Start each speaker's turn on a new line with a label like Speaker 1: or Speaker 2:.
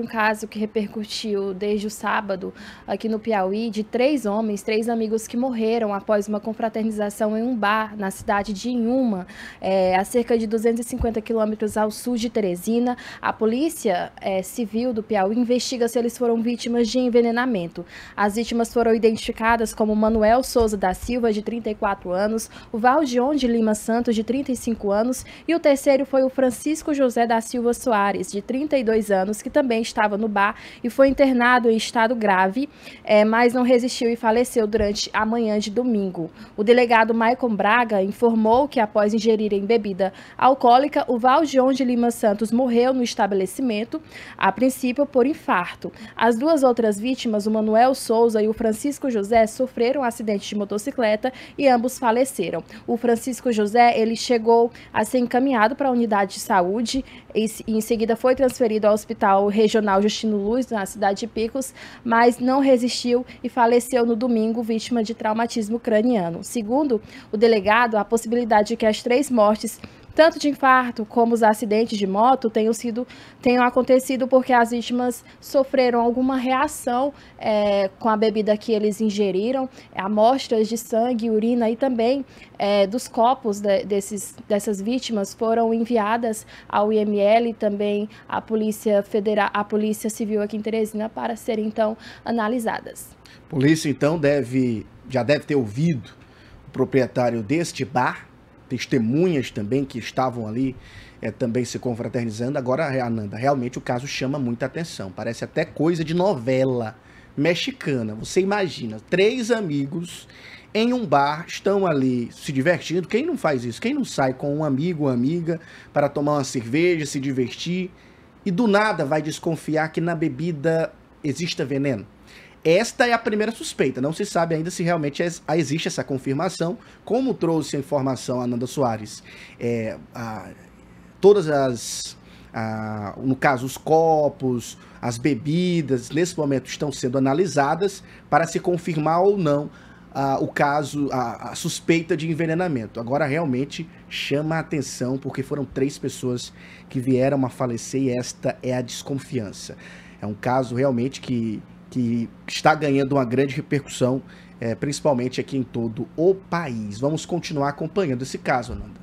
Speaker 1: um caso que repercutiu desde o sábado aqui no Piauí de três homens, três amigos que morreram após uma confraternização em um bar na cidade de Inhuma, é, a cerca de 250 quilômetros ao sul de Teresina. A polícia é, civil do Piauí investiga se eles foram vítimas de envenenamento. As vítimas foram identificadas como Manuel Souza da Silva, de 34 anos, o Valdion de Lima Santos, de 35 anos, e o terceiro foi o Francisco José da Silva Soares, de 32 anos, que também estava no bar e foi internado em estado grave, é, mas não resistiu e faleceu durante a manhã de domingo. O delegado Maicon Braga informou que após ingerirem bebida alcoólica, o Valjean de Lima Santos morreu no estabelecimento, a princípio por infarto. As duas outras vítimas, o Manuel Souza e o Francisco José, sofreram um acidente de motocicleta e ambos faleceram. O Francisco José, ele chegou a ser encaminhado para a unidade de saúde e em seguida foi transferido ao hospital regional Regional Justino Luz, na cidade de Picos, mas não resistiu e faleceu no domingo, vítima de traumatismo craniano. Segundo o delegado, a possibilidade de que as três mortes tanto de infarto como os acidentes de moto tenham, sido, tenham acontecido porque as vítimas sofreram alguma reação é, com a bebida que eles ingeriram, amostras de sangue, urina e também é, dos copos de, desses, dessas vítimas foram enviadas ao IML e também à Polícia Federal, à Polícia Civil aqui em Teresina para serem então analisadas.
Speaker 2: Polícia então deve já deve ter ouvido o proprietário deste bar testemunhas também que estavam ali é, também se confraternizando. Agora, Ananda, realmente o caso chama muita atenção. Parece até coisa de novela mexicana. Você imagina, três amigos em um bar estão ali se divertindo. Quem não faz isso? Quem não sai com um amigo, ou amiga para tomar uma cerveja, se divertir e do nada vai desconfiar que na bebida exista veneno? Esta é a primeira suspeita, não se sabe ainda se realmente é, ah, existe essa confirmação, como trouxe a informação a Nanda Soares. É, a, todas as. A, no caso, os copos, as bebidas, nesse momento estão sendo analisadas para se confirmar ou não a, o caso, a, a, suspeita de envenenamento. Agora realmente chama a atenção porque foram três pessoas que vieram a falecer e esta é a desconfiança. É um caso realmente que que está ganhando uma grande repercussão, é, principalmente aqui em todo o país. Vamos continuar acompanhando esse caso, Nanda.